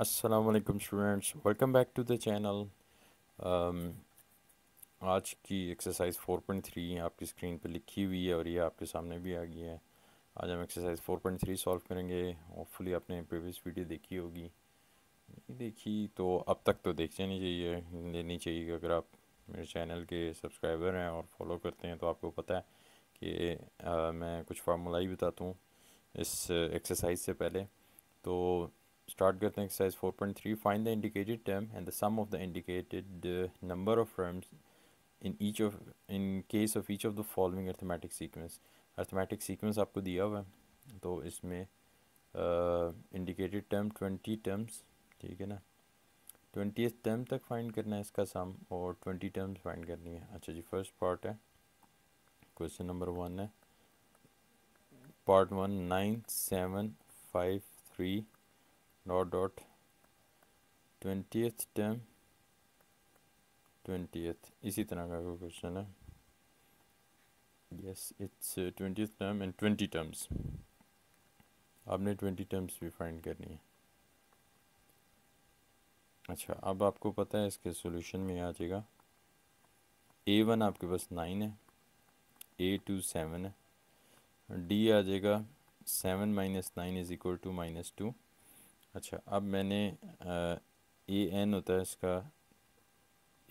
असलकम students welcome back to the channel आज की एक्सरसाइज 4.3 आपकी स्क्रीन पर लिखी हुई है और ये आपके सामने भी आ गई है आज हम एक्सरसाइज 4.3 सॉल्व करेंगे होपफुली आपने प्रीवियस वीडियो देखी होगी देखी तो अब तक तो देख जानी चाहिए लेनी चाहिए अगर आप मेरे चैनल के सब्सक्राइबर हैं और फॉलो करते हैं तो आपको पता है कि आ, uh, मैं कुछ फार्मूला ही बताता हूँ इस एक्सरसाइज uh, से पहले तो StartGuard next says 4.3 find the indicated term and the sum of the indicated uh, number of terms in each of in case of each of the following arithmetic sequence arithmetic sequence आपको दिया हुआ है तो इसमें indicated term twenty terms ठीक है ना twenty term तक फाइंड करना है इसका सम और ट्वेंटी टर्म्स फाइंड करनी है अच्छा जी फर्स्ट पार्ट है क्वेश्चन नंबर वन है part one nine seven five three dot dot twentieth term twenty इसी तरह का कोई क्वेश्चन है yes it's twenty term and twenty terms आपने ट्वेंटी टर्म्स भी फाइंड करनी है अच्छा अब आपको पता है इसके सॉल्यूशन में आ जाएगा ए वन आपके पास नाइन है ए टू सेवन है डी आ जाएगा seven minus nine is equal to minus two अच्छा अब मैंने ए एन होता है इसका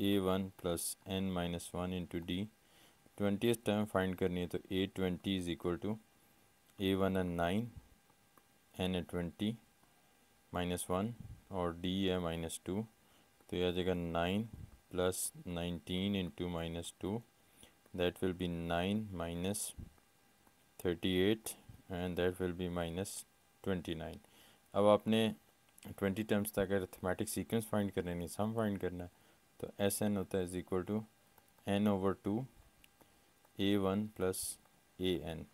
A one plus N minus one into D twenty term find करनी है तो A twenty is equal to A one N nine N A twenty minus one और डी है माइनस टू तो यह आ जाएगा nine plus nineteen into minus two that will be nine minus thirty eight and that will be minus twenty nine अब आपने twenty terms तक अगर अथमेटिक सीक्वेंस फाइंड करने नहीं सम फाइंड करना है तो एस एन होता है is equal to N over two A one plus A N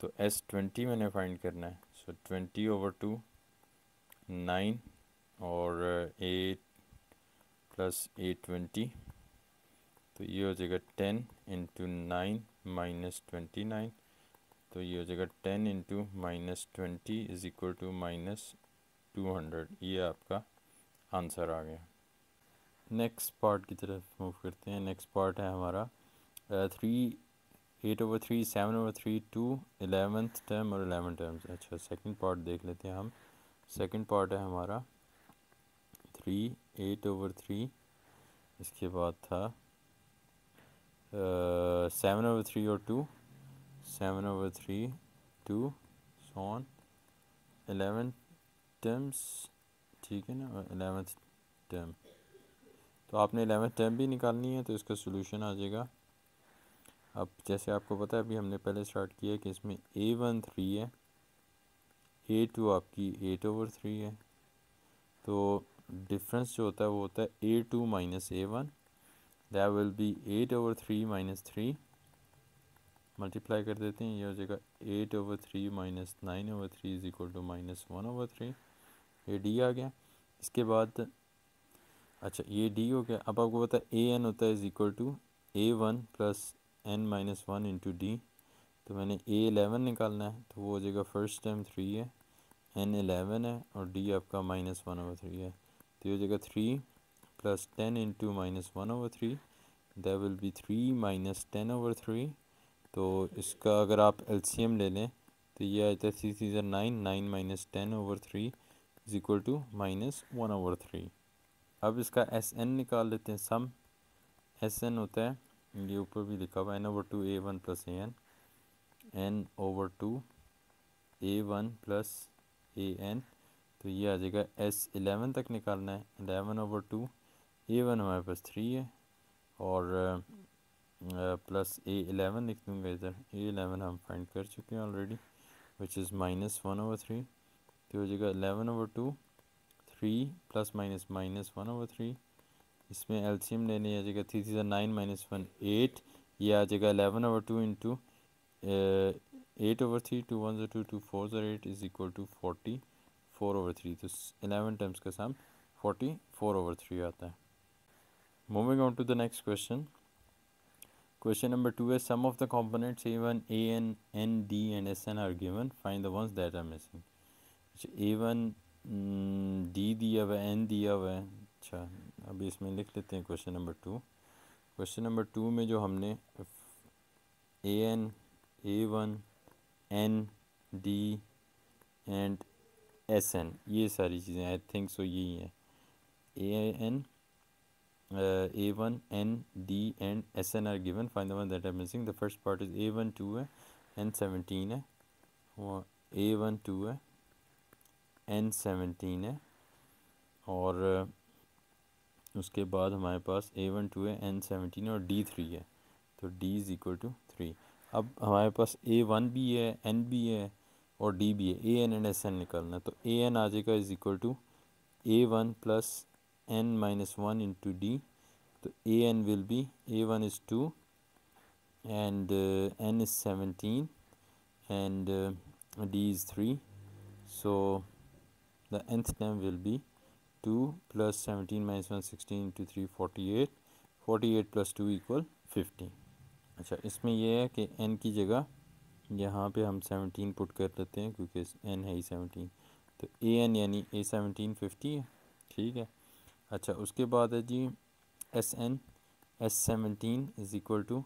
तो एस ट्वेंटी मैंने फाइंड करना है so twenty over two nine और एट प्लस ए ट्वेंटी तो ये हो जाएगा ten into nine minus twenty nine तो ये हो जाएगा ten into minus twenty is equal to minus two hundred ये आपका आंसर आ गया नेक्स्ट पार्ट की तरफ मूव करते हैं नेक्स्ट पार्ट है हमारा three eight over three seven over three to eleventh term और एलेवन टर्म्स अच्छा सेकंड पार्ट देख लेते हैं हम सेकंड पार्ट है हमारा थ्री एट ओवर थ्री इसके बाद था सेवन ओवर थ्री और two seven over three two so on 11 terms ठीक है ना एलेवेंथ टर्म तो आपने एलेवेंथ टर्म भी निकालनी है तो इसका सोल्यूशन आ जाएगा अब जैसे आपको पता है अभी हमने पहले स्टार्ट किया कि इसमें ए वन थ्री है ए टू आपकी एट ओवर थ्री है तो डिफरेंस जो होता है वो होता है A two minus A one that will be eight over three minus three multiply कर देते हैं ये हो जाएगा eight over three minus nine over three is equal to minus one over three ये डी आ गया इसके बाद अच्छा ये डी हो गया अब आपको पता है ए एन होता है is equal to A one plus N minus one into D तो मैंने ए एलेवन निकालना है तो वो हो जाएगा फर्स्ट टाइम थ्री है एन एलेवन है और डी आपका माइनस वन ओवर थ्री है तो ये हो जाएगा three plus ten into minus one over three that will be three minus ten over three तो इसका अगर आप एलसीएम ले लें तो ये आ जाता है three three nine nine minus ten over three is equal to minus one over three अब इसका एस एन निकाल लेते हैं सम एस एन होता है ये ऊपर भी लिखा हुआ N over two A one plus A N N over two A one plus A N तो ये आ जाएगा एस एलेवन तक निकालना है एलेवन ओवर टू ए वन हमारे पास थ्री है और प्लस ए एलेवन लिख दूँगा इधर ए एलेवन हम फाइंड कर चुके हैं already which is minus one over three तो हो जाएगा eleven over two three plus minus minus one over three इसमें एलसीएम लेने आ जाएगा three three nine minus one eight ये आ जाएगा eleven over two into eight over three two one जो टू टू फोर जो eight is equal to forty four over three तो एलेवन टाइम्स का sum forty four over three आता है moving on to the next question question number two है Question number 2 is a of the components N AN, ND and SN are given. Find that are that अच्छा ए one D दिया हुआ है N दिया हुआ है अच्छा अभी इसमें लिख लेते हैं question number two question number two में जो हमने A N A one N D and S N ये सारी चीज़ें आई थिंक सो यही है ए N uh, a1 n d and sn are given find the one that are missing the first part is a1 2 है n 17 है ए a1 2 है n 17 है uh, और uh, उसके बाद हमारे पास a1 2 है n 17 और डी थ्री है तो d is equal to three अब हमारे पास ए वन भी है एन भी है और डी भी है ए एन एंड एस एन निकालना तो ए एन आ जाएगा is equal to A one plus n minus 1 into d so a n will be a 1 is 2 and uh, n is 17 and uh, d is 3 so the nth term will be 2 plus 17 minus 1 16 into 3 48 48 plus 2 equal 50 अच्छा इसमें यह है कि n की जगह यहाँ पे हम 17 पुट कर लेते हैं क्योंकि n है ही 17 तो ए एन यानी ए सेवनटीन फिफ्टी है ठीक है अच्छा उसके बाद है जी S N S seventeen is equal to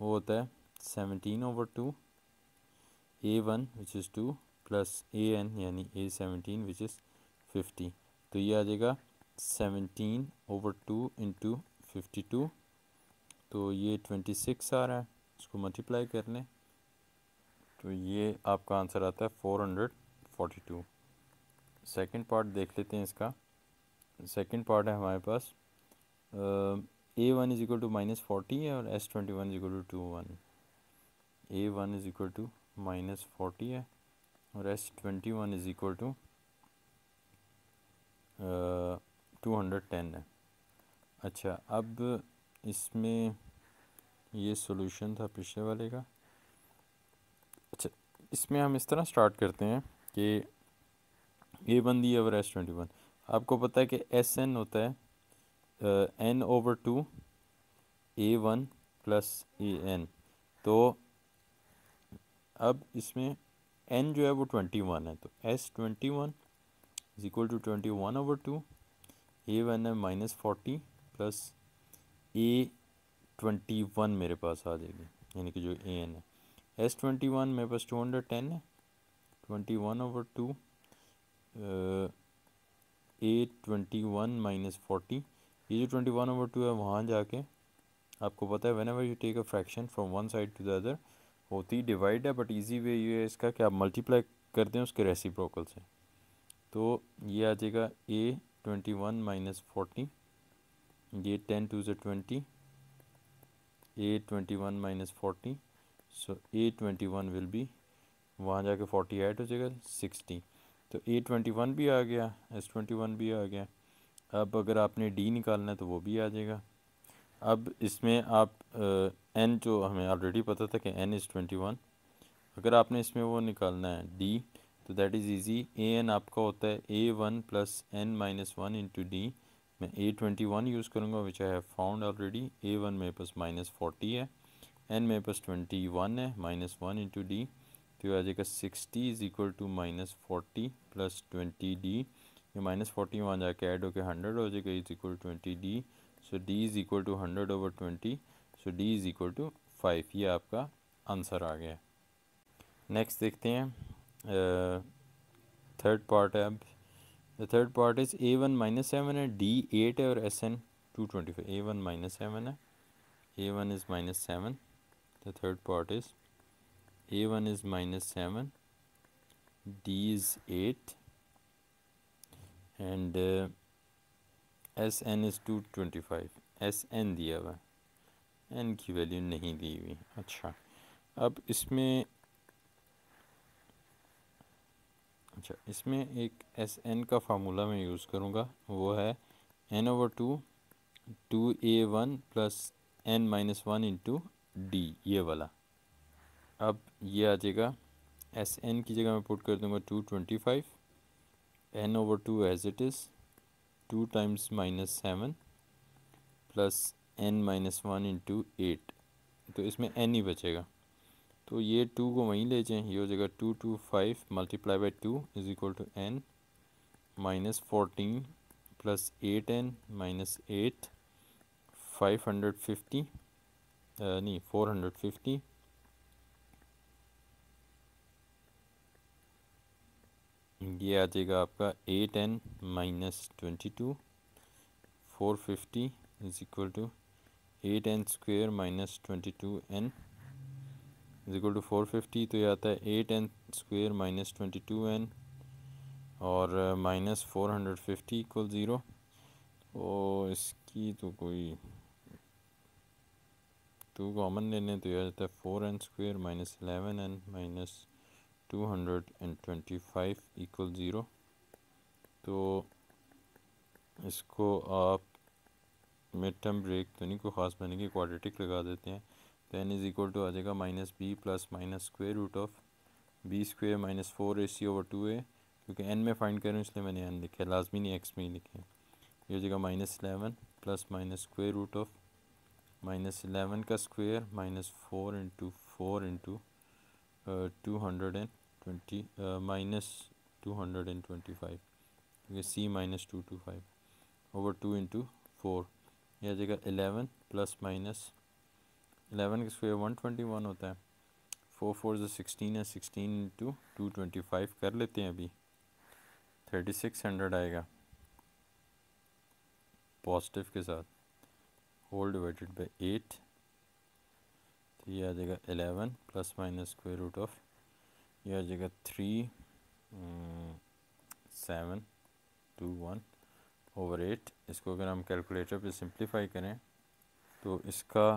वो होता है seventeen over two A one which is two plus A N यानी A seventeen which is fifty तो ये आ जाएगा seventeen over two into fifty two तो ये ट्वेंटी सिक्स आ रहा है इसको मल्टीप्लाई कर लें तो ये आपका आंसर आता है four hundred forty two second part देख लेते हैं इसका सेकेंड पार्ट है हमारे पास A one is equal to minus forty है और S twenty one is equal to two one A one is equal to minus forty है और S twenty one is equal to two hundred ten है अच्छा अब इसमें ये solution था पिछले वाले का अच्छा इसमें हम इस तरह स्टार्ट करते हैं कि ए वन दी और एस ट्वेंटी वन आपको पता है कि एस एन होता है N over two A one plus A N तो अब इसमें एन जो है वो ट्वेंटी वन है तो S twenty one is equal to twenty one over two A one है minus forty plus A twenty one मेरे पास आ जाएगी यानी कि जो ए एन है एस ट्वेंटी वन मेरे पास टू हंड्रेड टेन है twenty one over two eight twenty one minus forty ये जो ट्वेंटी वन ओवर टू है वहाँ जाके आपको पता है whenever you take a fraction from one side to the other होती डिवाइड है बट इजी वे ये है इसका कि आप मल्टीप्लाई करते हैं उसके रेसिप्रोकल से तो ये आ जाएगा A twenty one minus forty ये टेन टू जो twenty A twenty one minus forty so A twenty one will be वहाँ जाके फोर्टी एट हो जाएगा सिक्सटी तो ए ट्वेंटी वन भी आ गया एस ट्वेंटी वन भी आ गया अब अगर आपने डी निकालना है तो वो भी आ जाएगा अब इसमें आप एन जो हमें ऑलरेडी पता था कि एन इज़ ट्वेंटी वन अगर आपने इसमें वो निकालना है डी तो that is easy A N आपका होता है ए one plus N minus one into D मैं ए ट्वेंटी वन यूज़ करूँगा which I have found already A one मेरे पास माइनस फोर्टी है एन मेरे पास ट्वेंटी वन है माइनस वन इंटू डी तो आ जाएगा sixty is equal to minus forty plus twenty D ये माइनस फोर्टी वहाँ जाके ऐड होकर हंड्रेड हो जाएगा is equal twenty D so D is equal to hundred over twenty so D is equal to five ये आपका answer आ गया next देखते हैं थर्ड uh, पार्ट है अब the third part is A one minus seven है D eight है और S N two twenty five A one minus seven है ए one is minus seven the third part is A one is minus seven D is eight and S N is two twenty five S N दिया हुआ N की value नहीं दी हुई अच्छा अब इसमें अच्छा इसमें एक एस एन का फार्मूला मैं यूज़ करूँगा वो है एन ओवर टू टू ए one plus N minus one into D ये वाला अब ये आ जाएगा एस एन की जगह मैं पुट कर दूंगा two twenty five N over two as it is two times minus seven plus N minus one into eight तो इसमें एन ही बचेगा तो ये टू को वहीं ले जाएँ ये हो जाएगा two two five multiply by two is equal to N minus fourteen plus eight N minus eight five hundred fifty नहीं फोर हंड्रेड फिफ्टी ये आ जाएगा आपका eight N minus twenty two four fifty is equal to eight N square minus twenty two N is equal to four fifty तो ये आता है eight N square minus twenty two N और minus four hundred fifty equal zero तो इसकी तो कोई two common लेने तो यह आ जाता है four N square minus eleven N minus two hundred and twenty five equal zero तो इसको आप मिड टर्म ब्रेक तो नहीं को ख़ास बने की क्वाड्रेटिक लगा देते हैं तो एन इज़ इक्वल टू आ जाएगा minus B plus minus square root of B square minus four A C over two A क्योंकि एन में फाइंड करूँ इसलिए मैंने एन लिखा है लाजमी नहीं एक्स में ही लिखे ये हो जाएगा minus eleven plus minus square root of minus eleven का square minus four into four into two hundred and twenty minus two hundred and twenty five क्योंकि C minus two two five over two into four यह आ जाएगा eleven plus minus eleven का square one twenty one होता है four four जो sixteen है sixteen into two twenty five कर लेते हैं अभी थर्टी सिक्स हंड्रेड आएगा पॉजिटिव के साथ होल डिवाइडेड बाई एट तो ये आ जाएगा eleven plus minus square root of यह आ जाएगा three seven two one over eight इसको अगर हम कैलकुलेटर पे सिंप्लीफाई करें तो इसका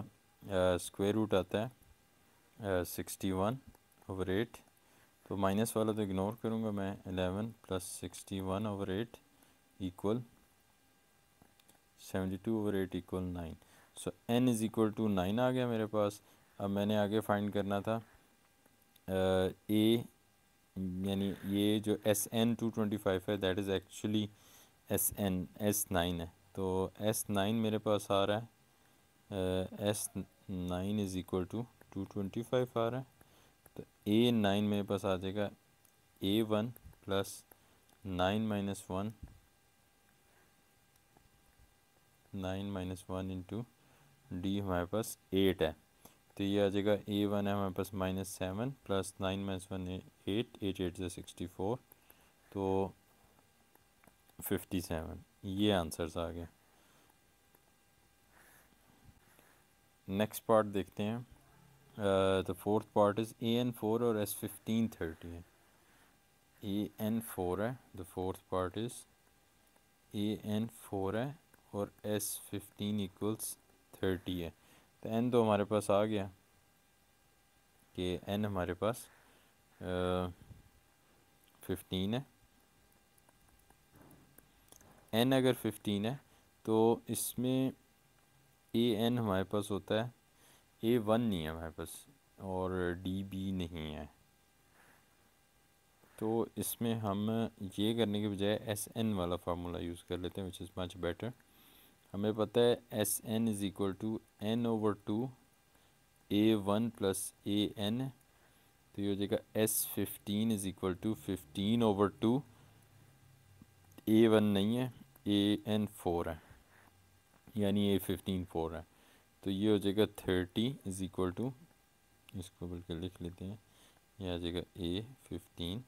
स्क्वायर uh, रूट आता है सिक्सटी वन ओवर एट तो माइनस वाला तो इग्नोर करूँगा मैं eleven plus sixty one over eight equal seventy two over eight equal nine so N is equal to nine आ गया मेरे पास अब मैंने आगे फाइंड करना था ए यानी ये जो S N two twenty five है that is actually S N S nine है तो एस नाइन मेरे पास आ रहा है S nine is equal to two twenty five आ रहा है तो ए नाइन मेरे पास आ जाएगा a one plus nine minus one nine minus one into d हमारे पास एट है तो ये आ जाएगा ए वन है हमारे पास minus seven plus nine minus one eight eight eight से सिक्सटी फोर तो फिफ्टी सेवन ये आंसर्स आ गए नेक्स्ट पार्ट देखते हैं the fourth part is a n four और एस फिफ्टीन थर्टी है ए एन फोर है the fourth part is a n four है और एस फिफ्टीन इक्वल्स थर्टी है तो एन तो हमारे पास आ गया कि एन हमारे पास फिफ्टीन है एन अगर फिफ्टीन है तो इसमें ए एन हमारे पास होता है ए वन नहीं है हमारे पास और डी बी नहीं है तो इसमें हम ये करने के बजाय एस एन वाला फार्मूला यूज़ कर लेते हैं विच इज़ मच बेटर हमें पता है S N is equal to N over two A one plus A N तो ये हो जाएगा S fifteen is equal to fifteen over two A one नहीं है ए एन फोर है यानी ए फिफ्टीन फोर है तो ये हो जाएगा थर्टी इज़ इक्वल टू इसको बल्कि लिख लेते हैं ये आ जाएगा ए फिफ्टीन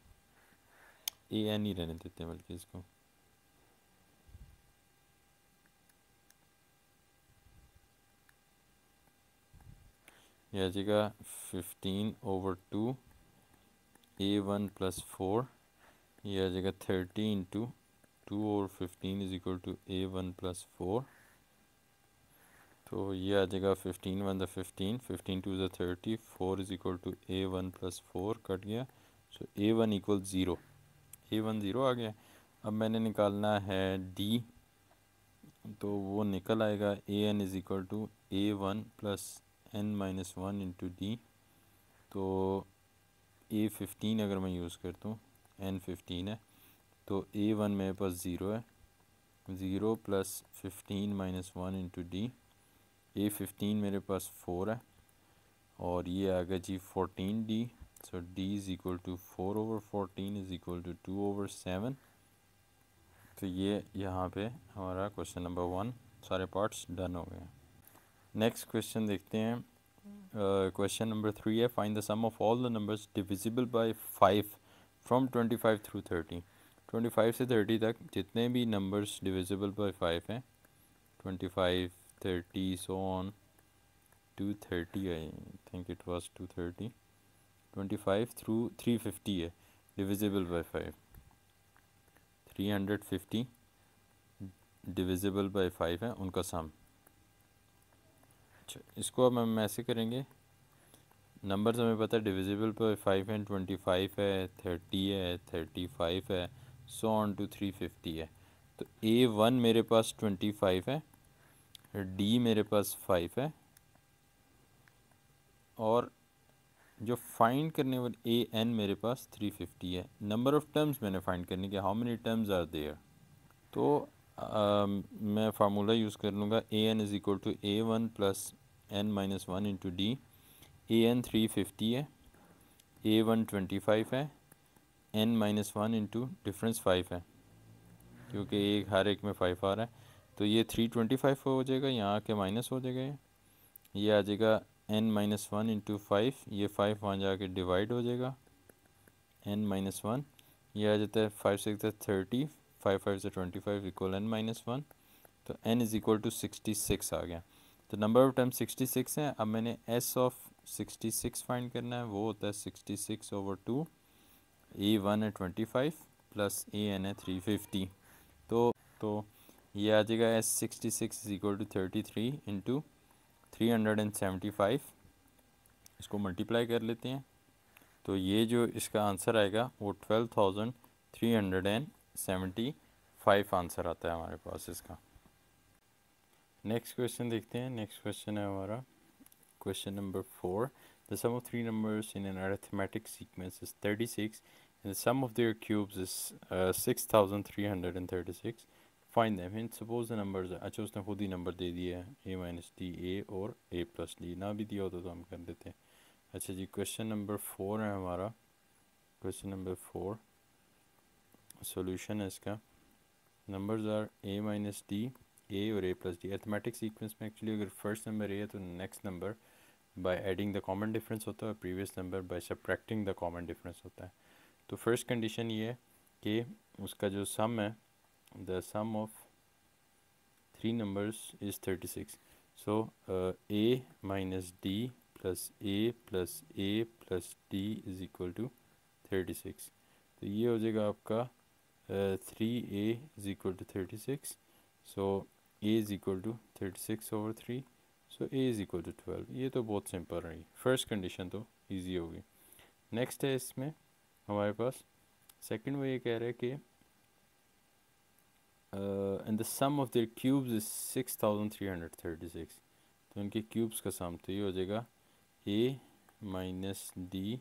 ए एन ही रहने देते हैं बल्कि इसको ये आ जाएगा फिफ्टीन ओवर टू ए वन प्लस फोर ये आ जाएगा thirty into two over fifteen is equal to A one plus four तो ये आ जाएगा fifteen one the fifteen fifteen two the thirty four is equal to A one plus four cut गया so a one equal zero a one zero आ गया अब मैंने निकालना है डी तो वो निकल आएगा a n is equal to A one plus N minus one into D तो ए फिफ्टीन अगर मैं यूज़ करता हूँ एन फिफ्टीन है तो ए वन मेरे पास ज़ीरो है zero plus fifteen minus one into d a fifteen मेरे पास फोर है और ये आ गया जी fourteen d so D is equal to four over fourteen is equal to two over seven तो ये यहाँ पे हमारा क्वेश्चन नंबर वन सारे पार्ट्स डन हो गए नेक्स्ट क्वेश्चन देखते हैं क्वेश्चन नंबर थ्री है find the sum of all the numbers divisible by five from twenty five through thirty twenty five से थर्टी तक जितने भी नंबर्स डिविजिबल बाय फाइव हैं twenty five thirty so on to thirty I think it was two thirty twenty five through three fifty है divisible by five three hundred fifty divisible by five है उनका सम अच्छा इसको अब हम ऐसे करेंगे नंबर्स हमें पता है डिविजिबल पर फाइव एंड ट्वेंटी फाइव है थर्टी है थर्टी फाइव है so on to three fifty है तो ए वन मेरे पास ट्वेंटी फाइव है डी मेरे पास फाइव है और जो फाइंड करने वाले ए एन मेरे पास थ्री फिफ्टी है नंबर ऑफ़ टर्म्स मैंने फाइंड करनी कि how many terms are there तो Um, मैं फार्मूला यूज़ कर लूँगा a n is equal to A one plus N minus one into d a n three fifty है ए one twenty five है n minus one into difference five है क्योंकि एक हर एक में फाइव आ रहा है तो ये थ्री ट्वेंटी फाइव हो जाएगा यहाँ आके माइनस हो जाएगा ये ये आ जाएगा n minus one into five ये फाइव वहाँ जाके डिवाइड हो जाएगा एन माइनस वन ये आ जाता है five six thirty five five से twenty five equal n minus one तो N is equal to sixty six आ गया तो number of time sixty six है अब मैंने S of sixty six find करना है वो होता है सिक्सटी सिक्स ओवर टू ए वन है twenty five plus A N है थ्री फिफ्टी तो तो ये आ जाएगा S sixty six is equal to thirty three into three hundred and seventy five इसको मल्टीप्लाई कर लेते हैं तो ये जो इसका आंसर आएगा वो twelve thousand three hundred and seventy five answer आता है हमारे पास इसका नेक्स्ट क्वेश्चन देखते हैं नेक्स्ट क्वेश्चन है हमारा question number four The sum of three numbers in an arithmetic sequence sum of their cubes is six thousand three hundred and thirty six them. Hence, suppose suppose the are. अच्छा उसने खुद ही number दे दिया है a minus d a और a plus D ना भी दिया होता तो हम कर देते हैं अच्छा जी क्वेश्चन नंबर फोर है हमारा क्वेश्चन नंबर फोर सोल्यूशन है इसका numbers are a minus d a और a plus d arithmetic sequence में एक्चुअली अगर फर्स्ट नंबर ए है तो next number by adding the common difference होता है और previous number by subtracting the common difference होता है तो फर्स्ट कंडीशन ये है कि उसका जो सम है the sum of three numbers is thirty six so a minus d plus a plus a plus d is equal to thirty six तो ये हो जाएगा आपका 3 uh, a is equal to 36 so a is equal to 36 over 3 so a is equal to 12 ये तो बहुत simple रही first condition तो इजी होगी नेक्स्ट है इसमें हमारे पास सेकंड वो ये कह रहा है कि and the sum of their cubes is six thousand three hundred thirty six तो इनके क्यूब्स का सम तो ये हो जाएगा ए माइनस डी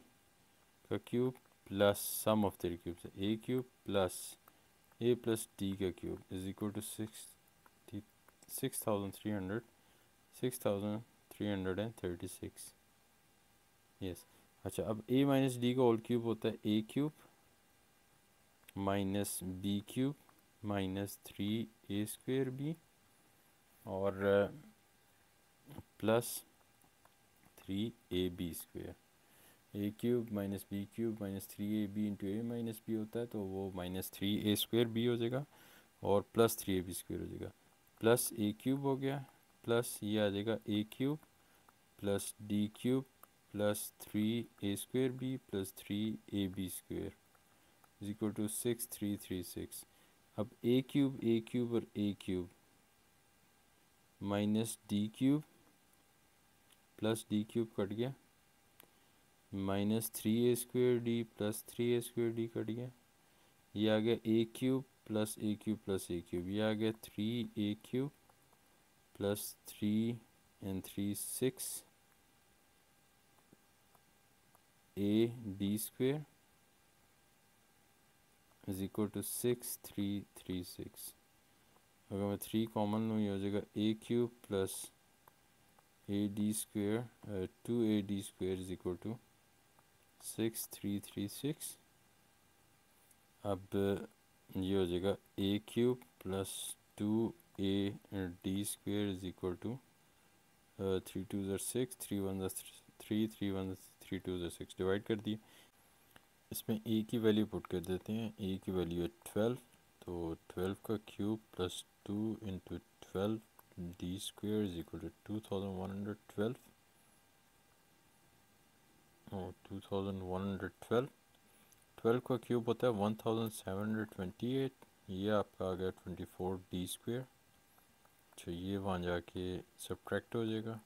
का cube plus sum of three cubes a cube plus a plus t का cube is equal to six six thousand three hundred six thousand three hundred and thirty six yes अच्छा अब a minus d का whole cube होता है ए cube minus b cube minus three a square b और plus three a b square a cube minus b cube minus three a b into a minus b होता है तो वो minus three a square b हो जाएगा और plus three a b square हो जाएगा प्लस ए क्यूब हो गया प्लस ये आ जाएगा a cube plus d cube plus three a square b plus three a b square is equal to six three three six अब a cube a cube और a cube minus d cube plus d cube cut गया minus three a square d plus three a square d cut गया ये आ गया a cube plus a cube plus a cube ये आ गया three A cube plus three and three six a d square is equal to six three three six अगर मैं three common लूँ ये हो जाएगा a cube plus a d square two a d square is equal to six three three six अब ये हो जाएगा a cube plus two a d square is equal to three two zero six three one zero three three one three two zero six divide कर दिए इसमें ए की value put कर देते हैं ए की वैल्यू है ट्वेल्व तो ट्वेल्व का cube plus two into twelve d square is equal to two thousand one hundred twelve two thousand one hundred twelve twelve का क्यूब होता है one thousand seven hundred twenty eight ये आपका आ गया twenty four D square अच्छा ये वहाँ जाके सब्ट्रैक्ट हो जाएगा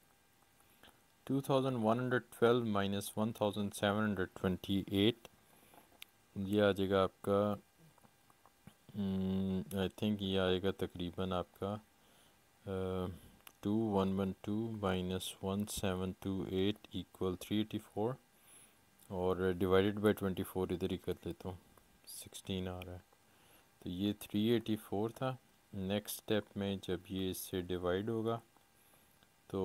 two thousand one hundred twelve minus one thousand seven hundred twenty eight ये आ जाएगा आपका आई हम्म, थिंक ये आएगा तकरीबन आपका two one one two minus one seven two eight equal three eighty four और डिवाइडेड बाय ट्वेंटी फोर इधर ही कर लेता हूँ सिक्सटीन आ रहा है तो ये थ्री एटी फोर था नेक्स्ट स्टेप में जब ये इससे डिवाइड होगा तो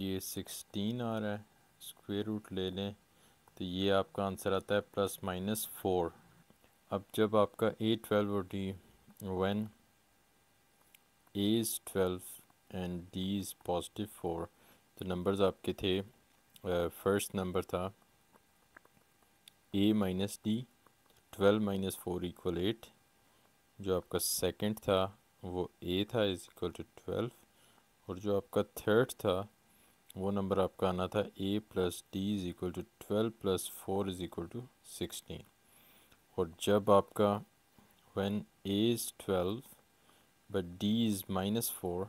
ये सिक्सटीन आ रहा है स्क्वेयर रूट ले लें तो ये आपका आंसर आता है प्लस माइनस फोर अब जब आपका ए ट्वेल्व और d one a is twelve and d is positive four तो नंबर्स आपके थे फर्स्ट uh, नंबर था a minus d twelve minus four equal eight जो आपका सेकंड था वो ए था इज इक्वल टू ट्वेल्व और जो आपका थर्ड था वो नंबर आपका आना था a plus d is equal to twelve plus four is equal to sixteen और जब आपका one a is twelve but d is minus four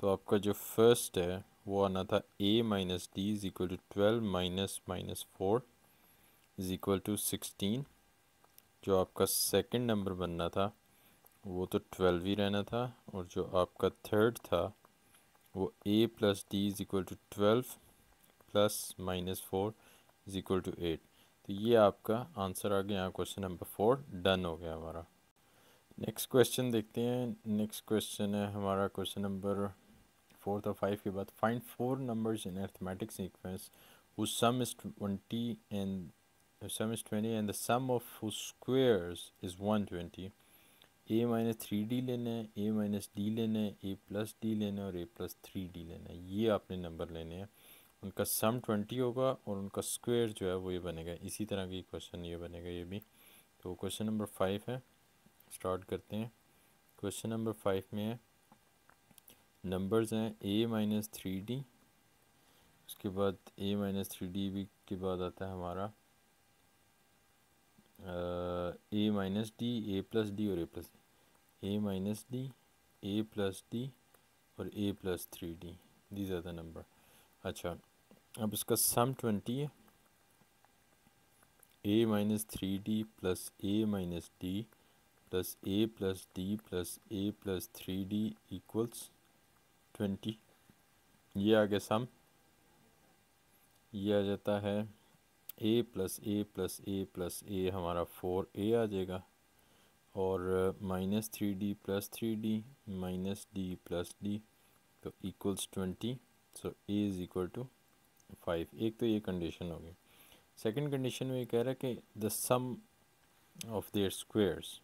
तो आपका जो फर्स्ट है वो आना था a minus d is equal to twelve minus minus four is equal to sixteen जो आपका सेकंड नंबर बनना था वो तो ट्वेल्व ही रहना था और जो आपका थर्ड था वो a plus d is equal to twelve plus minus four is equal to eight तो ये आपका आंसर आ गया यहाँ क्वेश्चन नंबर फोर डन हो गया हमारा नेक्स्ट क्वेश्चन देखते हैं नेक्स्ट क्वेश्चन है हमारा क्वेश्चन नंबर फोर्थ और फाइव के बाद find four numbers in arithmetics sequence whose sum is twenty and the sum is 20 and the sum of whose squares is 120 a minus three d लेना है a minus D लेना है a plus D लेना है और a plus three d लेना है ये आपने नंबर लेने हैं उनका सम ट्वेंटी होगा और उनका स्क्वायर जो है वो ये बनेगा इसी तरह की क्वेश्चन ये बनेगा ये भी तो क्वेश्चन नंबर फाइव है स्टार्ट करते हैं क्वेश्चन नंबर फाइव में है नंबर्स हैं ए माइनस थ्री डी उसके बाद ए माइनस थ्री डी भी के बाद आता है हमारा a minus d a plus d और a plus a minus d a plus d और a plus three d these are the number अच्छा अब इसका सम ट्वेंटी है a minus three d plus a minus d plus a plus d plus a plus three d equals twenty ये आ गया sum ये आ जाता है a plus a plus a plus a हमारा फोर ए आ जाएगा और minus three d plus three d minus d plus d तो equals twenty so a is equal to five एक तो ये कंडीशन हो गई सेकंड कंडीशन में ये कह रहा है कि the sum of their squares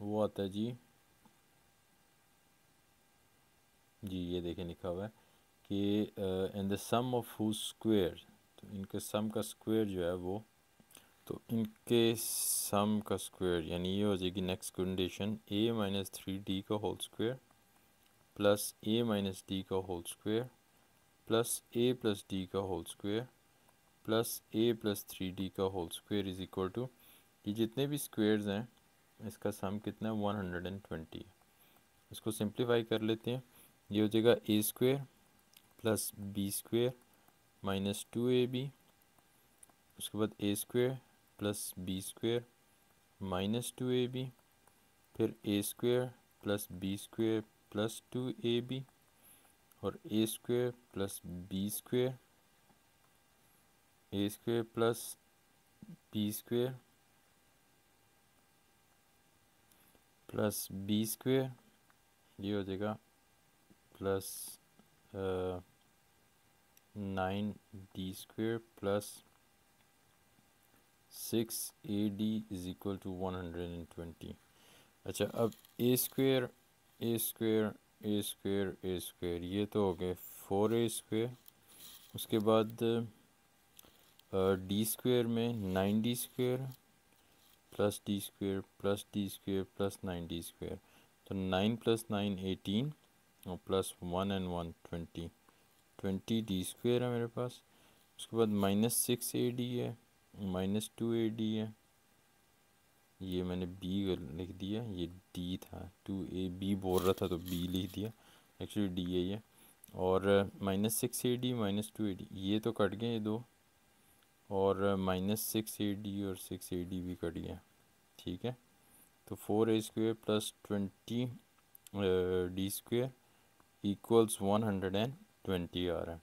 वो आता है जी जी ये देखें लिखा हुआ है कि in the sum of who squares इनके सम का स्क्वायर जो है वो तो इनके सम का स्क्वायर यानी ये हो जाएगी next condition a minus three d का whole square plus a minus d का whole square plus a plus d का whole square plus a plus three d का whole square is equal to ये जितने भी स्क्वायर्स हैं इसका sum कितना है वन हंड्रेड एंड ट्वेंटी इसको सिंप्लीफाई कर लेते हैं ये हो जाएगा a square plus b square minus two a b उसके बाद ए square plus b square minus two a b फिर a square plus b square plus two a b और a square plus b square a square plus b square plus b square ये हो जाएगा plus nine d square plus six a d is equal to one hundred and twenty अच्छा अब a square a square a square a square ये तो हो गए four a square उसके बाद डी स्क्वेयर में nine d square plus d square plus d square plus nine d square तो नाइन प्लस नाइन एटीन और plus one and one twenty twenty d square है मेरे पास उसके बाद माइनस सिक्स ए डी है minus two a d है ये मैंने बी लिख दिया ये डी था टू ए बी बोल रहा था तो बी लिख दिया एक्चुअली डी है ये और minus six a d minus two a d ये तो कट गए ये दो और माइनस सिक्स ए डी और सिक्स ए डी भी कट गया ठीक है तो four a square plus twenty d square equals one hundred and twenty आ रहा है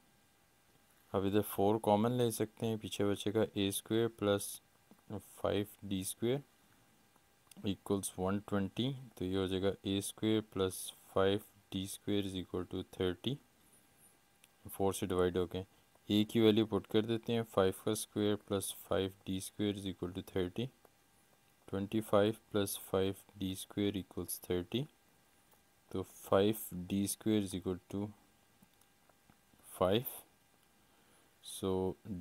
अब इधर फोर कॉमन ले सकते हैं पीछे बचेगा a square plus five d square equals one twenty तो ये हो जाएगा a square plus five d square is equal to thirty four से डिवाइड हो गए ए की वैल्यू पुट कर देते हैं फाइव का square plus five d square is equal to thirty twenty five plus five d square equals thirty तो five d square is equal to 5 so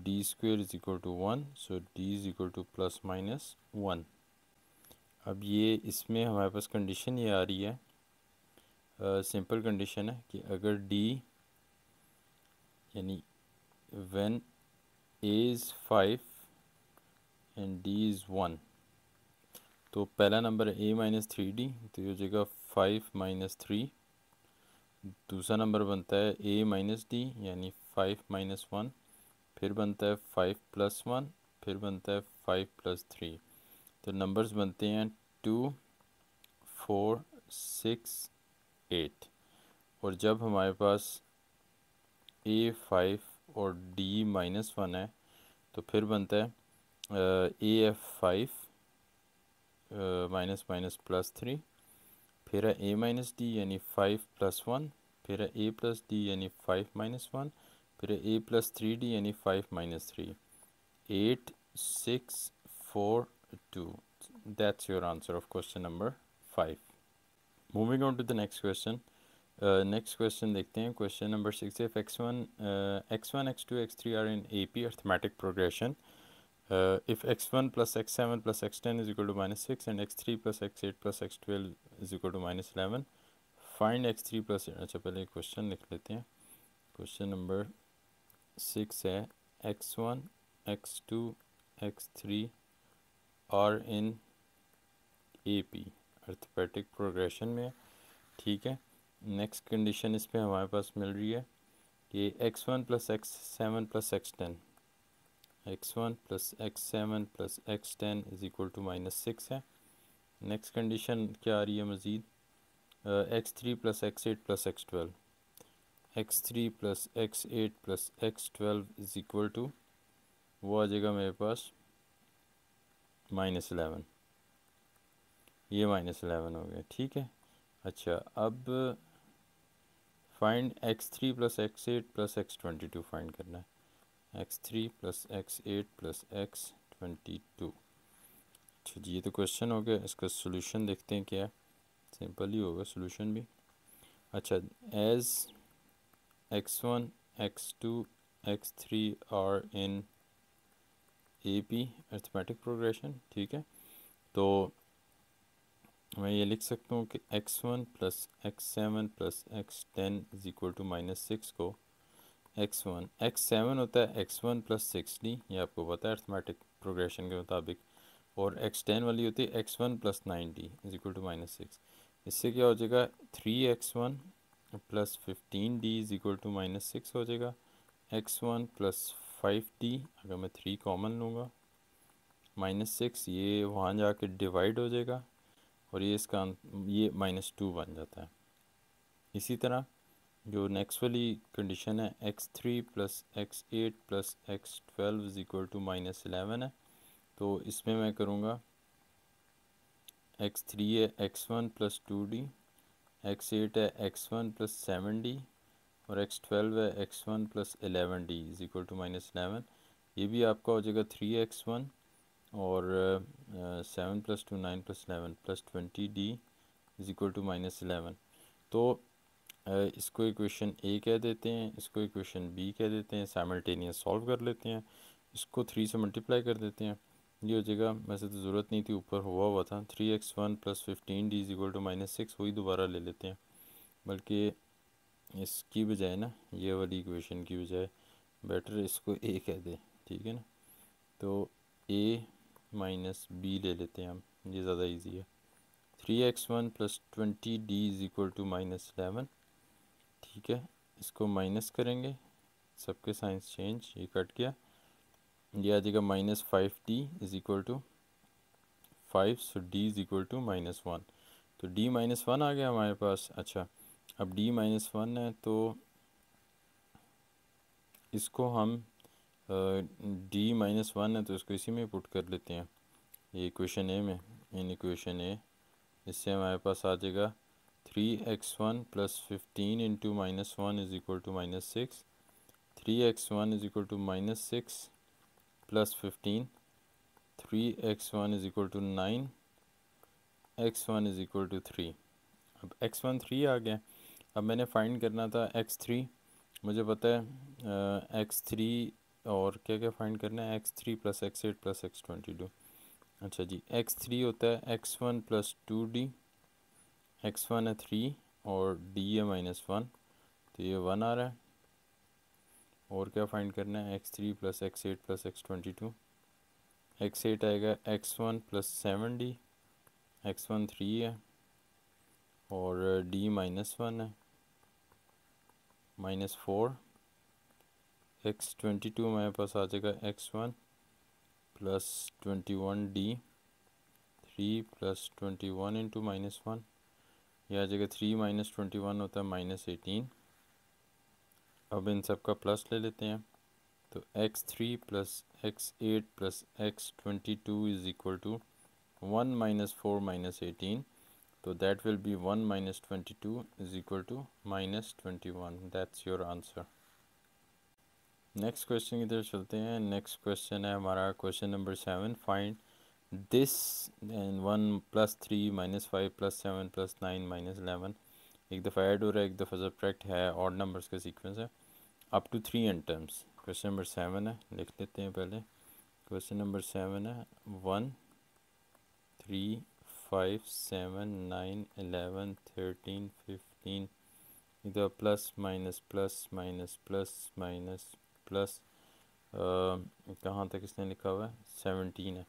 d square is equal to 1 so d is equal to plus minus 1 अब ये इसमें हमारे पास condition ये आ रही है simple condition है कि अगर d यानी when a is 5 and d is 1 तो पहला नंबर a माइनस थ्री डी तो ये हो जाएगा फाइव माइनस थ्री दूसरा नंबर बनता है ए माइनस डी यानी फाइव माइनस वन फिर बनता है फाइव प्लस वन फिर बनता है फाइव प्लस थ्री तो नंबर्स बनते हैं टू फोर सिक्स एट और जब हमारे पास ए फाइव और डी माइनस वन है तो फिर बनता है a F five minus minus plus three फिर ए माइनस डी यानी फाइव प्लस वन फिर ए प्लस डी यानी फाइव माइनस वन फिर ए प्लस थ्री डी यानी five minus three eight six four two that's your answer of question number five moving on to the next question next question देखते हैं question number six if x one x one x two x three are in A P arithmetic progression uh, if x1 plus x7 plus x10 is equal to minus 6 and x3 plus x8 plus x12 is equal to minus 11 find x three plus अच्छा पहले question लिख लेते हैं question number six है x one x two x three are in A P arithmetic progression में ठीक है next condition इस पे हमारे पास मिल रही है कि x one plus x seven plus x ten x one plus x seven plus x ten is equal to minus six है नेक्स्ट कंडीशन क्या आ रही है मज़ीद x three plus x eight plus x twelve x three plus x eight plus x twelve is equal to वो आ जाएगा मेरे पास माइनस इलेवन ये माइनस इलेवन हो गया ठीक है अच्छा अब find x three plus x eight plus x twenty two find करना है x three plus x eight plus x twenty two अच्छा जी ये तो क्वेश्चन हो गया इसका सोल्यूशन देखते हैं क्या सिंपल ही होगा सोल्यूशन भी अच्छा as x one x two x three are in A P arithmetic progression ठीक है तो मैं ये लिख सकता हूँ कि x one plus x seven plus x ten is equal to minus six को एक्स वन एक्स सेवन होता है एक्स वन प्लस सिक्सटी ये आपको पता है अर्थमेटिक प्रोग्रेशन के मुताबिक और एक्स टेन वाली होती है x one plus ninety is equal to minus six इससे क्या हो जाएगा three x one plus fifteen d is equal to minus six हो जाएगा x one plus five d अगर मैं थ्री कॉमन लूँगा माइनस सिक्स ये वहाँ जा कर डिवाइड हो जाएगा और ये इसका ये माइनस टू बन जाता है इसी तरह जो नेक्स्ट वाली कंडीशन है x three plus x eight plus x twelve is equal to minus eleven है तो इसमें मैं करूँगा एक्स थ्री है x one plus two d x eight है x one plus seven d और एक्स ट्वेल्व है x one plus eleven d is equal to minus eleven ये भी आपका हो जाएगा थ्री एक्स वन और seven plus two nine plus eleven plus twenty d is equal to minus eleven तो इसको इक्वेशन ए कह देते हैं इसको इक्वेशन बी कह देते हैं साइमल्टेनियस सॉल्व कर लेते हैं इसको थ्री से मल्टीप्लाई कर देते हैं ये हो जाएगा वैसे तो ज़रूरत नहीं थी ऊपर हुआ हुआ था three x one plus fifteen d is equal to minus six वही दोबारा ले लेते हैं बल्कि इसकी बजाय ना ये वाली इक्वेशन की बजाय बेटर इसको ए कह दें ठीक है ना तो ए माइनस बी ले लेते हैं हम ये ज़्यादा ईजी है three x one plus twenty d is equal to minus eleven ठीक है इसको माइनस करेंगे सबके साइंस चेंज ये कट गया ये आ जाएगा minus five d is equal to five so D is equal to minus one तो डी माइनस वन आ गया हमारे पास अच्छा अब डी माइनस वन है तो इसको हम डी माइनस वन है तो इसको इसी में पुट कर लेते हैं ये इक्वेशन ए में इन इक्वेशन ए इससे हमारे पास आ जाएगा three x one plus fifteen into minus one is equal to minus six three x one is equal to minus six plus fifteen three x one is equal to nine x one is equal to three अब x one three आ गया अब मैंने find करना था x three मुझे पता है एक्स थ्री और क्या क्या फाइंड करना है x three plus x eight plus x twenty two अच्छा जी एक्स थ्री होता है x one plus two d x one है थ्री और डी है माइनस वन तो ये वन आ रहा है और क्या फाइंड करना है x three plus x eight plus x twenty two x eight आएगा x one plus seven d x one three है और डी माइनस वन है minus four x twenty two हमारे पास आ जाएगा x one plus twenty one d three plus twenty one into minus one ये आ जाएगा थ्री माइनस ट्वेंटी वन होता है माइनस एटीन अब इन सब का प्लस ले लेते हैं तो x three plus x eight plus x twenty two is equal to one minus four minus eighteen तो will be one minus twenty two is equal to minus twenty one that's your answer next question इधर चलते हैं next question है हमारा question number seven find this and 1 plus 3 minus five plus seven plus nine minus eleven एक दफ़ा add हो रहा है एक दफ़ा सब्ट्रैक्ट है और नंबर्स का सीक्वेंस है up to three and terms question number seven है लिख लेते हैं पहले क्वेश्चन नंबर सेवन है one three five seven nine eleven thirteen fifteen एक दफ़ा plus minus plus minus plus minus plus कहाँ तक इसने लिखा हुआ है सेवनटीन है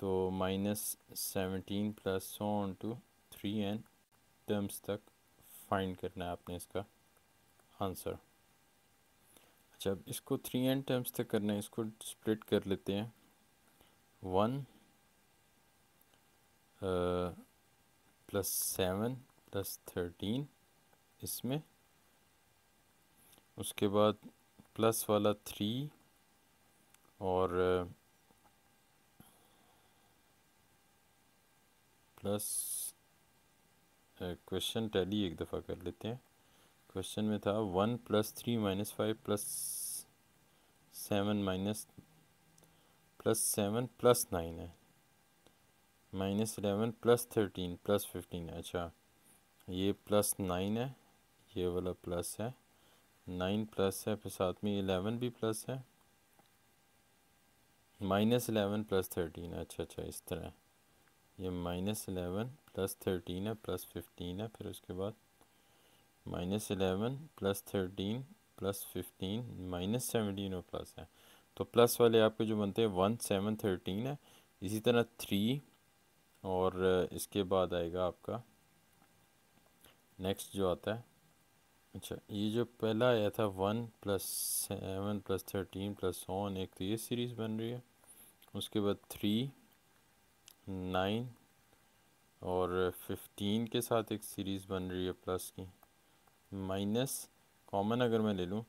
तो minus seventeen plus so on to three n terms तक फाइंड करना है आपने इसका आंसर अच्छा इसको थ्री एन टर्म्स तक करना है इसको स्प्लिट कर लेते हैं one plus seven plus thirteen इसमें उसके बाद प्लस वाला थ्री और uh, प्लस क्वेश्चन टैली एक दफ़ा कर लेते हैं क्वेश्चन में था one plus three minus five plus seven minus plus seven plus nine है minus eleven plus thirteen plus fifteen अच्छा ये प्लस नाइन है ये वाला प्लस है नाइन प्लस है फिर साथ में एलेवन भी प्लस है माइनस एलेवन प्लस थर्टीन अच्छा अच्छा इस तरह ये माइनस एलेवन प्लस थर्टीन है प्लस फिफ्टीन है फिर उसके बाद minus eleven plus thirteen plus fifteen minus seventeen और प्लस है तो प्लस वाले आपके जो बनते हैं वन सेवन थर्टीन है इसी तरह थ्री और इसके बाद आएगा आपका नेक्स्ट जो आता है अच्छा ये जो पहला आया था one plus seven plus thirteen plus one एक तो ये सीरीज़ बन रही है उसके बाद थ्री नाइन और फिफ्टीन के साथ एक सीरीज़ बन रही है प्लस की माइनस कॉमन अगर मैं ले लूँ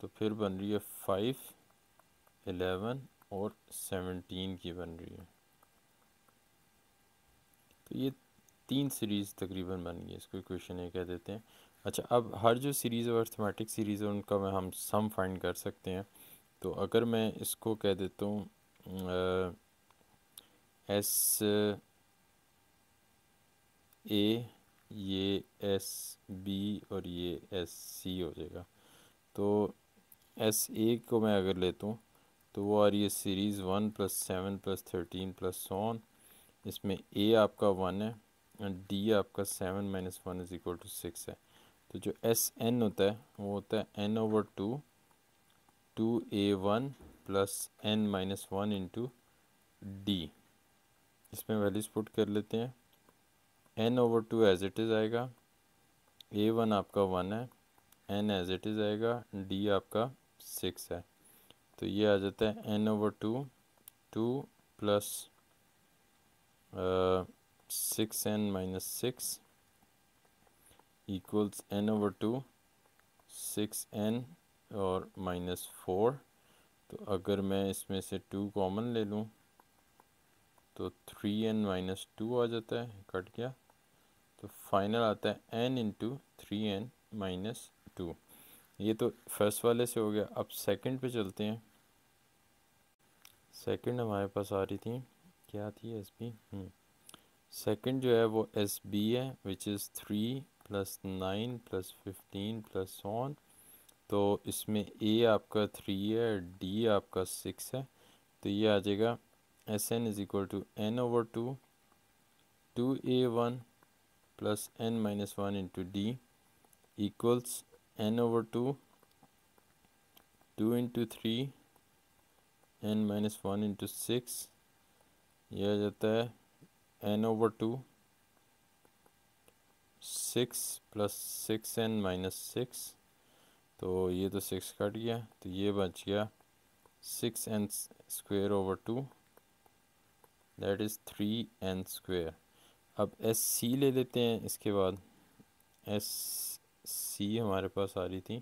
तो फिर बन रही है फाइव एलेवन और सेवनटीन की बन रही है तो ये तीन सीरीज़ तकरीबन बन गई इसको क्वेश्चन ये कह देते हैं अच्छा अब हर जो सीरीज़ और अर्थमेटिक सीरीज़ है उनका मैं हम सम फाइंड कर सकते हैं तो अगर मैं इसको कह देता हूँ एस ए ये एस बी और ये एस सी हो जाएगा तो एस ए को मैं अगर लेता हूँ तो वो आ रही है series one plus seven plus thirteen plus so on इसमें ए आपका वन है और डी आपका seven minus one is equal to six है तो जो एस एन होता है वो होता है एन ओवर टू टू ए one plus N minus one into d इसमें वैल्यूज पुट कर लेते हैं n over two as it is आएगा ए वन आपका वन है एन एज इट इज़ आएगा डी आपका सिक्स है तो ये आ जाता है N over two two plus six n minus six equals n over two six n और माइनस फोर तो अगर मैं इसमें से टू कॉमन ले लूँ तो थ्री एन माइनस टू आ जाता है कट गया तो फाइनल आता है n into three n minus two ये तो फर्स्ट वाले से हो गया अब सेकंड पे चलते हैं सेकंड हमारे पास आ रही थी क्या थी एस बी सेकेंड जो है वो एस बी है which is three plus nine plus fifteen plus one तो इसमें ए आपका थ्री है डी आपका सिक्स है तो ये आ जाएगा s N is equal to N over two two A one plus n minus 1 into d equals n over 2 2 into 3 n minus one into six यह आ जाता है n over two six plus six n minus six तो ये तो six cut गया तो ये बच गया six n square over two that is three n square अब एस सी ले लेते हैं इसके बाद एस सी हमारे पास आ रही थी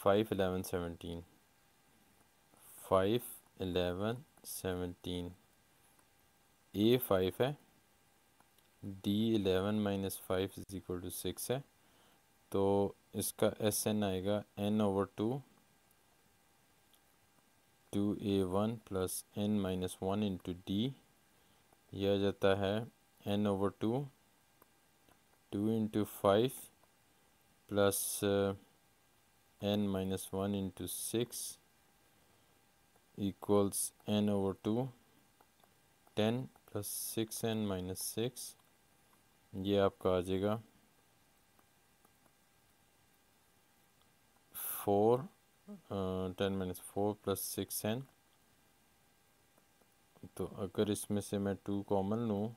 five eleven seventeen five eleven seventeen a five है d eleven minus five is equal to six है तो इसका एस एन आएगा एन ओवर टू टू ए one plus N minus one into d यह जाता है N over two two into five plus N minus one into six equals n over two ten plus six n minus six ये आपका आ जाएगा four ten minus four plus six n तो अगर इसमें से मैं टू कॉमन लूँ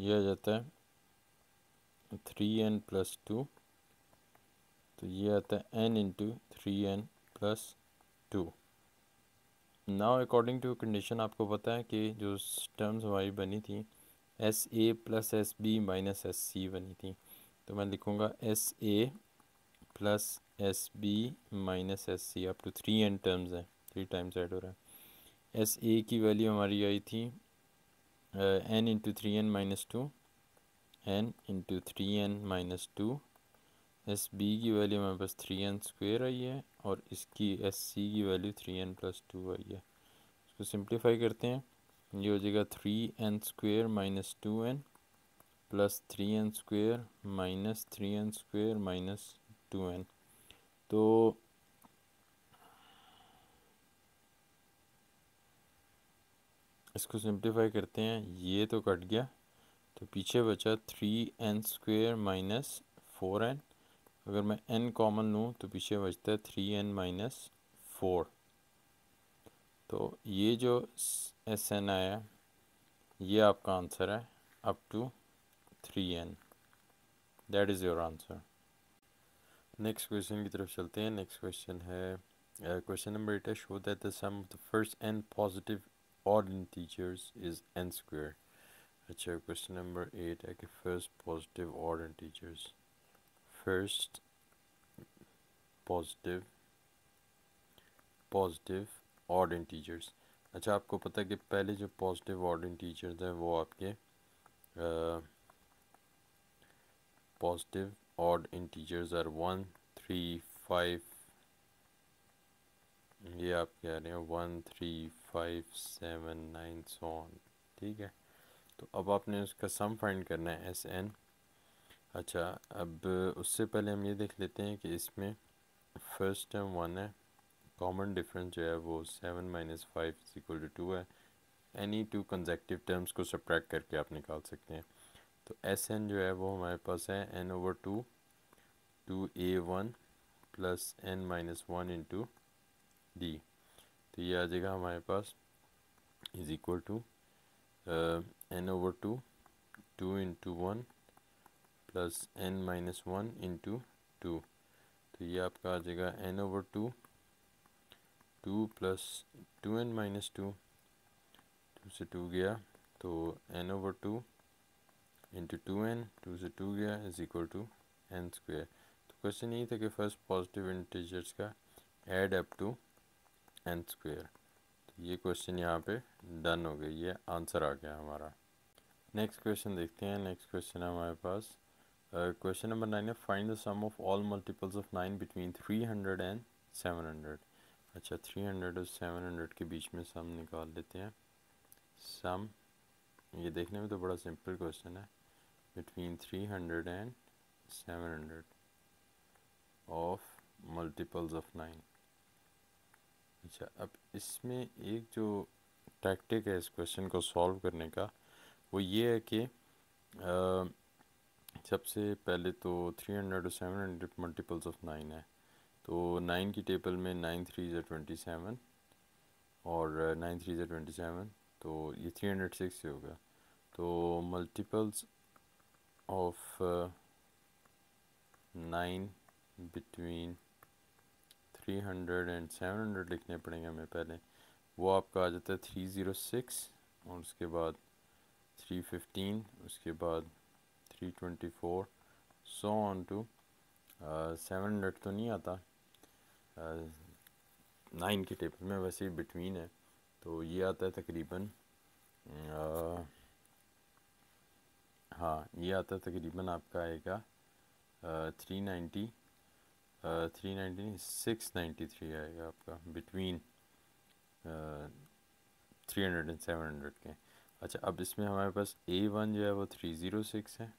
ये आ जाता है थ्री एन प्लस टू तो ये आता है n into three n plus two now according to condition आपको पता है कि जो टर्म्स हमारी बनी थी s a plus s b minus s c बनी थी तो मैं लिखूँगा s a plus s b minus s c up to three n terms हैं थ्री टाइम्स ऐड हो रहा है एस ए की वैल्यू हमारी आई थी uh, n into 3n minus 2 n into 3n minus two S B की value हमारे पास थ्री एन स्क्वेयर आई है और इसकी एस सी की value three n plus to आई है इसको सिंप्लीफाई करते हैं ये हो जाएगा three n square minus to N plus three n square minus three n square minus to N तो इसको सिंप्लीफाई करते हैं ये तो कट गया तो पीछे बचा three n square minus four n अगर मैं एन कॉमन लूँ तो पीछे बचता है थ्री एन माइनस फोर तो ये जो एस एन आया ये आपका आंसर है up to three n that is your answer next question की तरफ चलते हैं नेक्स्ट क्वेश्चन है क्वेश्चन नंबर एट है show that the sum of the first n positive odd integers is n square अच्छा क्वेश्चन नंबर एट है कि first positive odd integers first positive positive odd integers अच्छा आपको पता है कि पहले जो पॉजिटिव ऑड इंटीजर्स हैं वो आपके positive odd integers are one three five ये आप कह रहे हैं one three five seven nine so on ठीक है तो अब आपने उसका सम फाइंड करना है एस एन अच्छा अब उससे पहले हम ये देख लेते हैं कि इसमें फर्स्ट टर्म वन है कॉमन डिफरेंस जो है वो seven minus five is equal to two है एनी टू कंजेक्टिव टर्म्स को सप्रैक्ट करके आप निकाल सकते हैं तो एस एन जो है वो हमारे पास है एन ओवर टू टू ए one plus N minus one into d तो ये आ जाएगा हमारे पास is equal to N over two two into one plus N minus one into two तो ये आपका आ जाएगा n over two two plus two N minus two two से टू गया तो n over two into two n two से two गया is equal to n square तो क्वेश्चन यही था कि फर्स्ट पॉजिटिव इंटीजर्स का add up to n square तो ये क्वेश्चन यहाँ पे डन हो गई ये आंसर आ गया हमारा नेक्स्ट क्वेश्चन देखते हैं नेक्स्ट क्वेश्चन है हमारे पास क्वेश्चन नंबर नाइन है find the sum of all multiples of nine between three hundred and seven hundred अच्छा थ्री हंड्रेड और सेवन हंड्रेड के बीच में सम निकाल लेते हैं सम ये देखने में तो बड़ा सिंपल क्वेश्चन है between three hundred and seven hundred of multiples of nine अच्छा अब इसमें एक जो टैक्टिक है इस क्वेश्चन को सॉल्व करने का वो ये है कि सबसे पहले तो थ्री हंड्रेड और seven hundred multiples of nine है तो नाइन की टेबल में नाइन थ्री ज़ा ट्वेंटी सेवन और नाइन थ्री ज़ा ट्वेंटी सेवन तो ये थ्री हंड्रेड सिक्स ही होगा तो multiples of nine between three hundred and seven hundred लिखने पड़ेंगे हमें पहले वो आपका आ जाता है थ्री ज़ीरो सिक्स और उसके बाद थ्री फिफ्टीन उसके बाद three twenty four so on to seven hundred तो नहीं आता नाइन uh, के टेबल में वैसे ही बिटवीन है तो ये आता है तकरीबन uh, हाँ ये आता है तकरीबन आपका आएगा three ninety three ninety six ninety three आएगा आपका between three hundred and seven hundred के अच्छा अब इसमें हमारे पास ए वन जो है वो थ्री ज़ीरो सिक्स है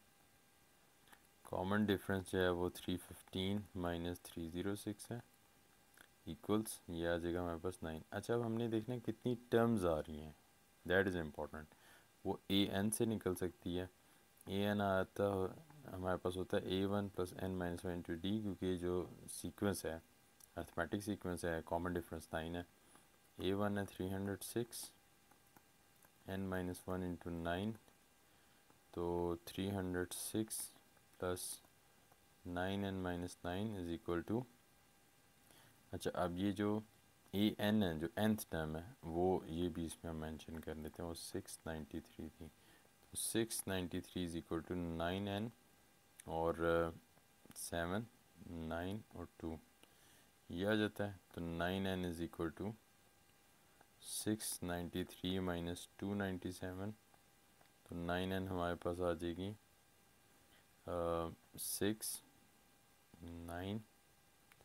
कॉमन डिफरेंस जो है वो three fifteen minus three zero six है इक्वल्स ये आ जाएगा हमारे पास नाइन अच्छा अब हमने देखना कितनी टर्म्स आ रही हैं दैट इज़ इम्पोर्टेंट वो ए एन से निकल सकती है ए एन आता हमारे पास होता है ए one plus N minus one into d क्योंकि जो सीक्वेंस है अर्थमेटिक सीक्वेंस है कॉमन डिफरेंस नाइन है ए वन है three hundred six n minus one into nine तो three hundred six plus nine n minus nine is equal to अच्छा अब ये जो ए एन है जो एंथ टर्म है वो ये भी इसमें हम मैंशन कर लेते हैं वो सिक्स नाइन्टी थ्री थी six ninety three is equal to nine n और सेवन uh, नाइन और टू ये आ जाता है तो nine n is equal to six ninety three minus two ninety seven तो नाइन एन हमारे पास आ जाएगी सिक्स नाइन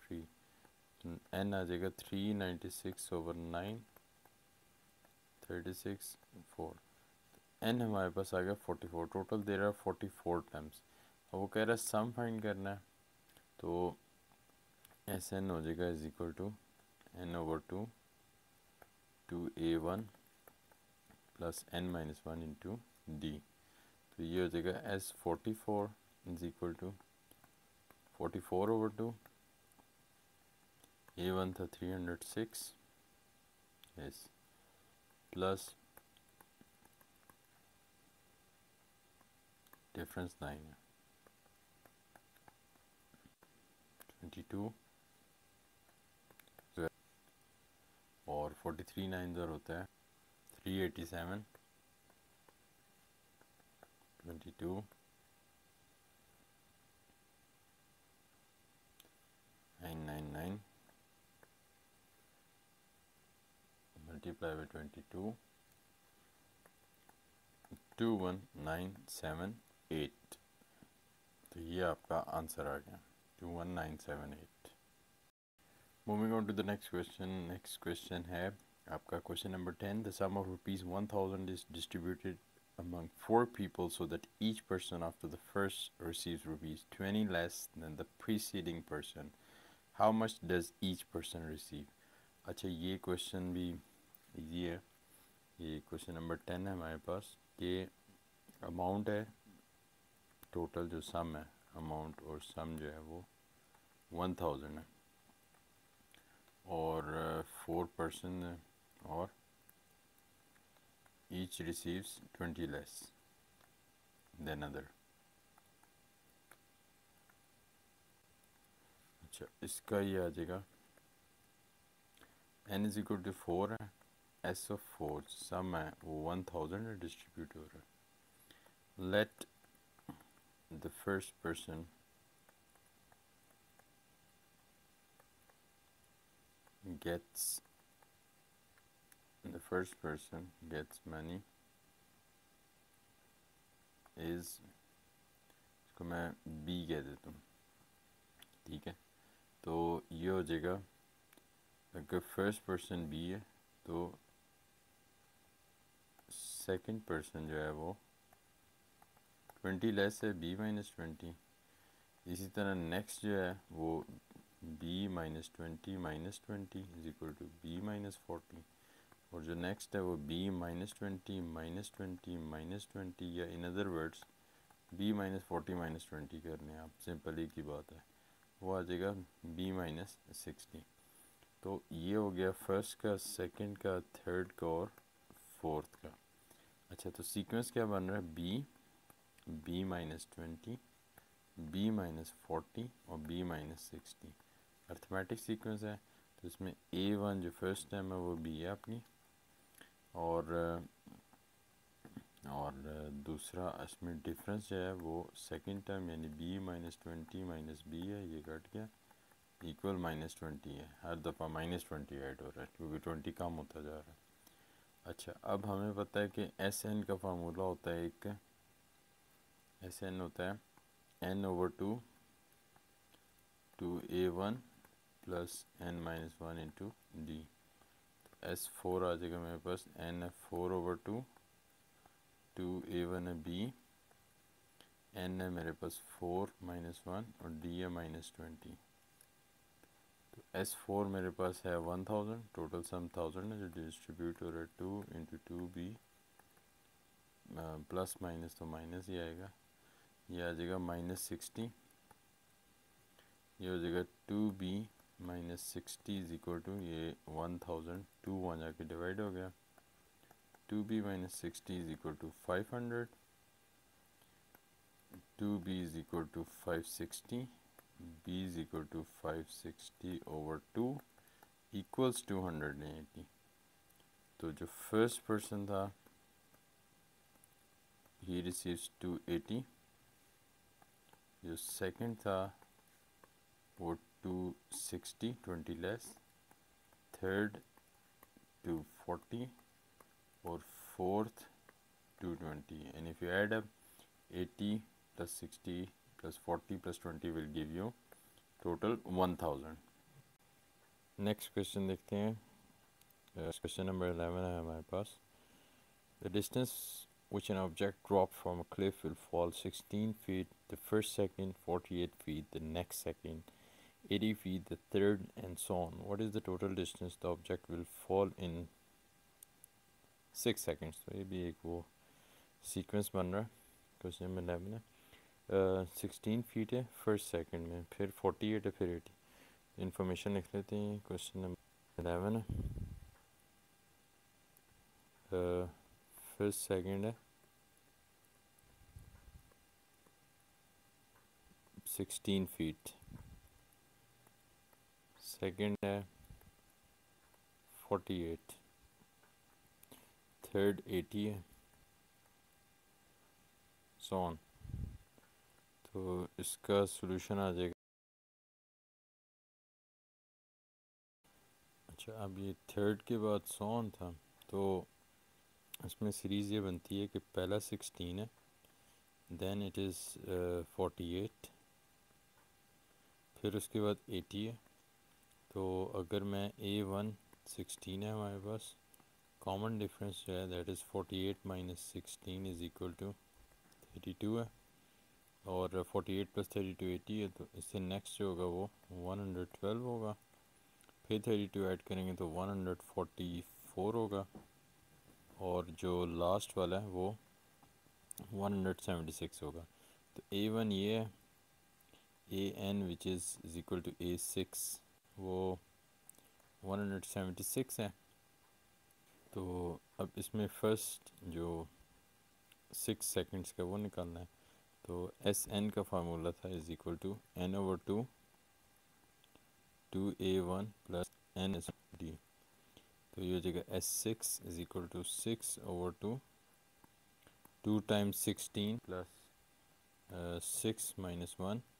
थ्री तो एन आ जाएगा three ninety six over nine thirty six four n हमारे पास आ गया फोर्टी फोर टोटल दे रहा है फोर्टी फोर टाइम्स और वो कह रहा है सम फाइंड करना है तो एस एन हो जाएगा is equal to N over two two A one plus N minus one into d तो ये हो जाएगा s forty four is equal to forty four over two A one था three hundred six s plus difference nine है और forty three nine जर होता है three eighty seven twenty two nine nine nine multiply by twenty two two one nine seven eight तो ये आपका answer आ गया to 1978 moving on to the next question next question है आपका question number 10 the sum of rupees 1000 is distributed among four people so that each person after the first receives rupees 20 less than the preceding person how much does each person receive अच्छा ये question भी easy है ये question number 10 है हमारे पास ये amount है total जो sum है अमाउंट और सम जो है वो वन थाउजेंड है और फोर uh, पर्सन और each receives twenty less than other अच्छा इसका ये आ जाएगा n is equal to four है एस ऑफ फोर सम है वो वन थाउजेंड डिस्ट्रीब्यूट हो रहा है let the first person gets the first person gets money is इसको मैं बी कह देता हूँ ठीक है तो ये हो जाएगा अगर first person B है तो Second person जो है वो ट्वेंटी लेस है बी माइनस ट्वेंटी इसी तरह नेक्स्ट जो है वो b minus twenty minus twenty is equal to b minus forty और जो नेक्स्ट है वो b minus twenty minus twenty minus twenty या in other words b minus forty minus twenty करने हैं आप सिंपल ही की बात है वो आ जाएगा बी माइनस सिक्सटी तो ये हो गया फर्स्ट का सेकंड का थर्ड का और फोर्थ का अच्छा तो सीक्वेंस क्या बन रहा है b b minus twenty b minus forty और b minus sixty arithmetic sequence है तो इसमें ए वन जो फर्स्ट टर्म है वो बी है अपनी और और दूसरा इसमें डिफरेंस जो है वो सेकंड टर्म यानी b minus twenty minus b है ये कट गया इक्वल माइनस ट्वेंटी है हर दफ़ा माइनस ट्वेंटी ऐड हो रहा है क्योंकि ट्वेंटी कम होता जा रहा है अच्छा अब हमें पता है कि एस एन का फार्मूला होता है एक एस एन होता है एन ओवर टू टू ए one plus N minus one into D तो एस फोर आ जाएगा मेरे पास एन है फोर ओवर टू टू ए वन है बी एन है मेरे पास फोर माइनस वन और डी है माइनस ट्वेंटी तो एस फोर मेरे पास है one thousand total sum thousand है जो डिस्ट्रीब्यूट हो रहा है two into two b plus minus तो माइनस ही आएगा ये आ जाएगा माइनस सिक्सटी ये हो जाएगा two b minus sixty is equal to ये वन थाउजेंड टू वन जाके डिवाइड हो गया two b minus sixty is equal to five hundred two b is equal to five sixty b is equal to five sixty over two equals to hundred and eighty तो जो first person था ही receives two eighty जो second था वो two sixty twenty less third two forty और fourth two twenty and if you add up eighty plus sixty plus forty plus twenty will give you total one thousand next question देखते हैं question number eleven है हमारे पास the distance which an object dropped from a cliff will fall 16 feet the first second 48 feet the next second 80 feet the third and so on what is the total distance the object will fall in 6 seconds? So ये भी एक वो sequence बन eleven. है 16 feet eleven है sixteen feet है first second में फिर फोर्टी एट है फिर एटी इन्फॉर्मेशन लिख लेते हैं 16 फीट सेकेंड है 48 थर्ड 80 है सोन तो इसका सोलूशन आ जाएगा अच्छा अब ये थर्ड के बाद सोन था तो इसमें सीरीज़ ये बनती है कि पहला सिक्सटीन है then it is forty eight फिर उसके बाद एटी है तो अगर मैं ए वन सिक्सटीन है हमारे पास कॉमन डिफरेंस जो है that is forty eight minus sixteen is equal to thirty two है और forty eight plus thirty two eighty है तो इससे नेक्स्ट जो होगा वो वन हंड्रेड ट्वेल्व होगा फिर थर्टी टू ऐड करेंगे तो वन हंड्रेड फोर्टी फोर होगा और जो लास्ट वाला है वो वन हंड्रेड सेवेंटी सिक्स होगा तो ए वन ये है ए n which is is equal to a six वो सिक्स है तो अब इसमें फ़र्स्ट जो सिक्स सेकेंड्स का वो निकालना है तो एस एन का फार्मूला था is equal to N over two two A one plus n s d तो ये हो जाएगा s six is equal to six over two two times sixteen plus six minus one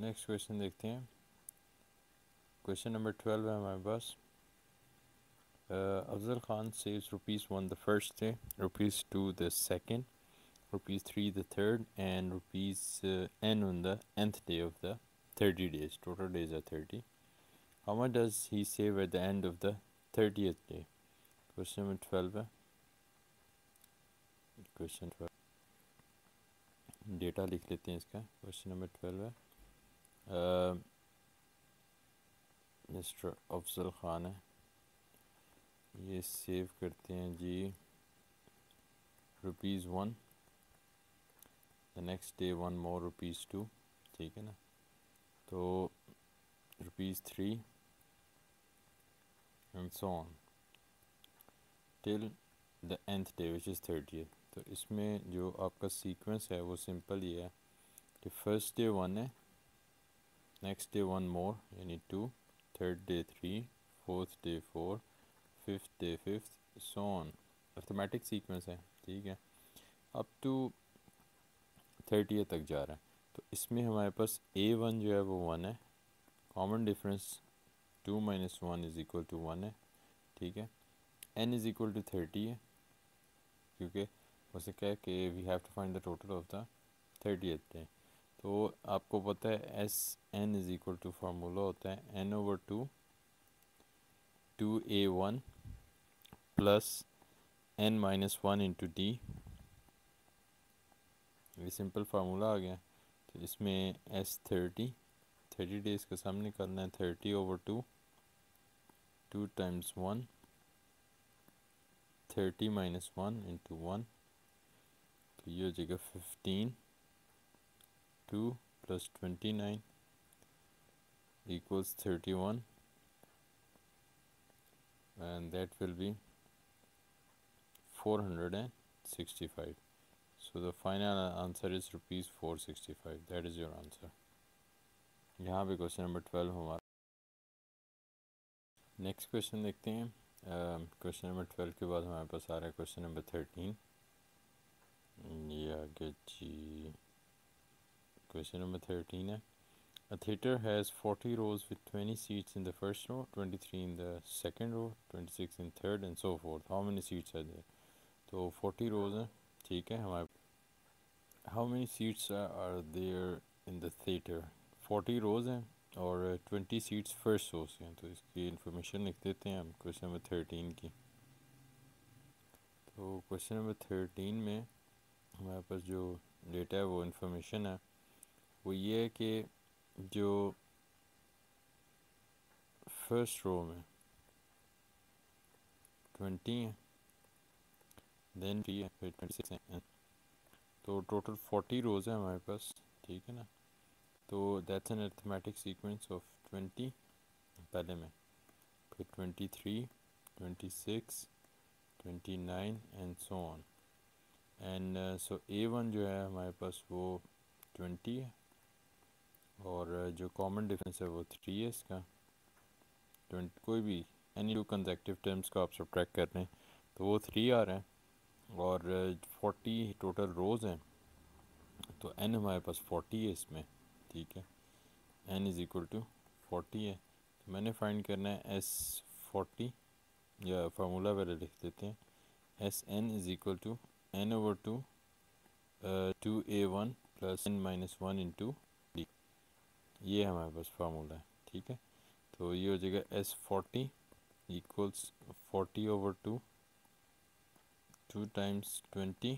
next question देखते हैं question number twelve है हमारे पास uh, Afzal Khan saves rupees one the first day rupees two the second rupees three the third and rupees n on the nth day of the thirty days total days are thirty how much does he save at the end of the thirty day question number twelve है question twelve data लिख लेते हैं इसका question number twelve है mister Afzal Khan है ये save करते हैं जी rupees one the next day one more rupees two ठीक है ना तो rupees three and so on till the nth day which is thirty तो इसमें जो आपका सीक्वेंस है वो सिंपल ये है कि फ़र्स्ट डे वन है नेक्स्ट डे वन मोर यानी two third day three fourth day four fifth day fifth fifth so arithmetic sequence है ठीक है अप टू थर्टी तक जा रहा है तो इसमें हमारे पास ए वन जो है वो वन है common difference two minus one is equal to one है ठीक है n is equal to thirty है क्योंकि उसे क्या है कि we have to find the total of the thirtieth day तो आपको पता है S N is equal to formula होता है एन ओवर टू टू ए one plus N minus one into D ये सिंपल फार्मूला आ गया तो इसमें एस थर्टी थर्टी डेज का सामने करना है thirty over two two times one thirty minus one into one तो ये हो जाएगा fifteen 2 plus 29 equals 31 and that will be 465 so the final answer is rupees 465 that is your answer you have a question number 12 next question dekhte hain um, question number 12 ke baad hamare paas aa question number 13 yeah mm, good Question number 13 है A theater has 40 rows with 20 seats in the first row, 23 in the second row, 26 in third and so forth. How many seats are there? तो 40 rows हैं ठीक है हमारे How many seats are there in the theater? 40 rows हैं और 20 seats first row से हैं तो इसकी इन्फॉर्मेशन लिख देते हैं हम क्वेश्चन नंबर 13 की तो क्वेश्चन नंबर 13 में हमारे पास जो डेटा है वो इन्फॉर्मेशन है वो ये है कि जो फर्स्ट रो में ट्वेंटी है देन थ्री है फिर ट्वेंटी सिक्स है तो टोटल फोर्टी रोज़ है हमारे पास ठीक है ना तो that's an arithmetic sequence of twenty पहले में फिर twenty three twenty six twenty nine and so on and so a one जो है हमारे पास वो ट्वेंटी है और जो कॉमन डिफरेंस है वो थ्री है इसका ट्वेंटी कोई भी एनी टू कंजेक्टिव टर्म्स का आप सब कर रहे हैं तो वो थ्री आ रहे हैं और फोर्टी टोटल रोज़ हैं तो एन हमारे पास फोर्टी है इसमें ठीक है n is equal to forty है तो मैंने फाइंड करना है एस फोर्टी या फार्मूला वगैरह लिख देते हैं s N is equal to N over two two A one plus N minus one into ये हमारे पास फार्मूला है ठीक है तो ये हो जाएगा s forty equals forty over two two times twenty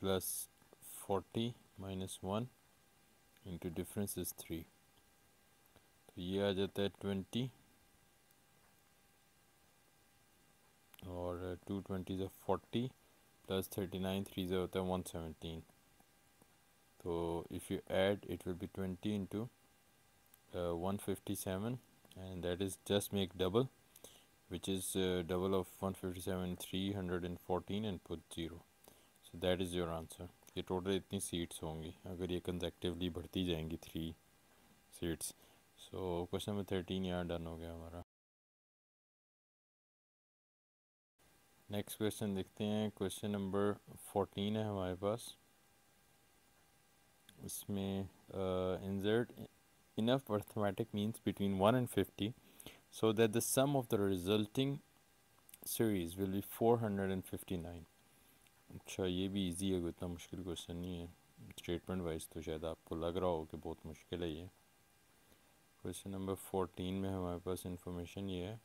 plus forty minus one into difference is three तो ये आ जाता है ट्वेंटी और टू ट्वेंटी ज़ा forty plus thirty nine three ज़ा होता है one seventeen so if you add it will be 20 into uh, 157 and that is just make double which is uh, double of 157 314 and put 0 so that is your answer ये total इतनी seats होंगी अगर ये consecutively बढ़ती जाएंगी three seats so question number thirteen यहाँ done हो गया हमारा नेक्स्ट क्वेश्चन देखते हैं क्वेश्चन नंबर फोर्टीन है हमारे पास उसमें insert enough arithmetic means between one and fifty so the sum of the resulting series will be four hundred and fifty nine अच्छा ये भी इजी है इतना मुश्किल क्वेश्चन नहीं है स्टेटमेंट वाइज तो शायद आपको लग रहा हो कि बहुत मुश्किल है ये क्वेश्चन नंबर फोर्टीन में हमारे पास इंफॉर्मेशन ये है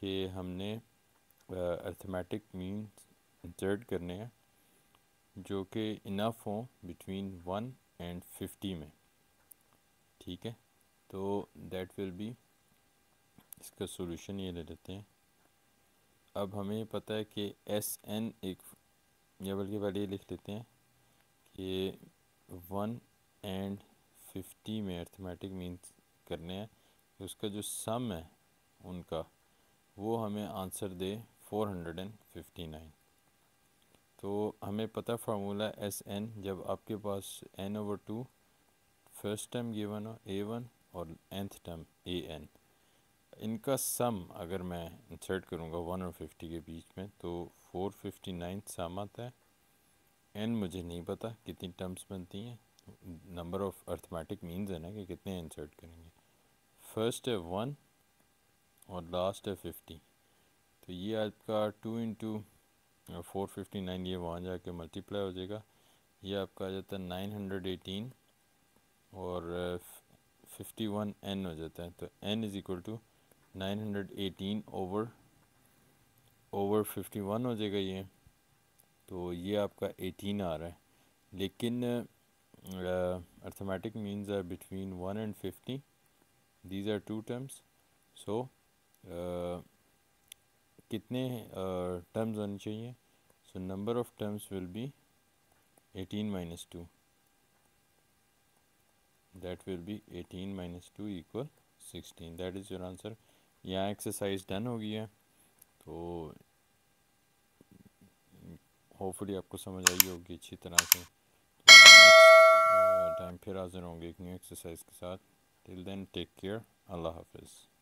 कि हमने अर्थमेटिक मीन्स इंजर्ट करने हैं जो कि इनफ हो बिटवीन वन एंड फिफ्टी में ठीक है तो दैट विल बी इसका सोल्यूशन ये ले लेते हैं अब हमें पता है कि एस एन एक या बल्कि पहले ये लिख लेते हैं कि वन एंड फिफ्टी में अर्थमेटिक मीन्स करने हैं उसका जो सम है उनका वो हमें आंसर दे four hundred and fifty nine तो हमें पता फार्मूला एस एन जब आपके पास n over two first term given हो ए वन और एंथ टर्म ए एन इनका सम अगर मैं इंसर्ट करूँगा वन और फिफ्टी के बीच में तो फोर फिफ्टी नाइन सम आता है एन मुझे नहीं पता कितनी टर्म्स बनती हैं नंबर ऑफ अर्थमेटिक मीन्स है ना कि कितने इंसर्ट करेंगे फर्स्ट है वन और लास्ट है फिफ्टी तो ये आपका two into four fifty nine ये वहाँ जाके मल्टीप्लाई हो जाएगा ये आपका आ जाता है नाइन हंड्रेड एटीन और फिफ्टी वन एन हो जाता है तो N is equal to nine hundred eighteen over over fifty one हो जाएगा ये तो ये आपका एटीन आ रहा है लेकिन arithmetic means are between one and fifty these are two terms so कितने टर्म्स होने चाहिए so number of terms will be eighteen minus two that will be eighteen minus two equal sixteen that is your answer यहाँ exercise done हो गई है तो hopefully आपको समझ आई होगी अच्छी तरह से टाइम तो फिर हाजिर होंगे एक न्यू एक्सरसाइज के साथ टिल देन टेक केयर अल्लाह हाफिज़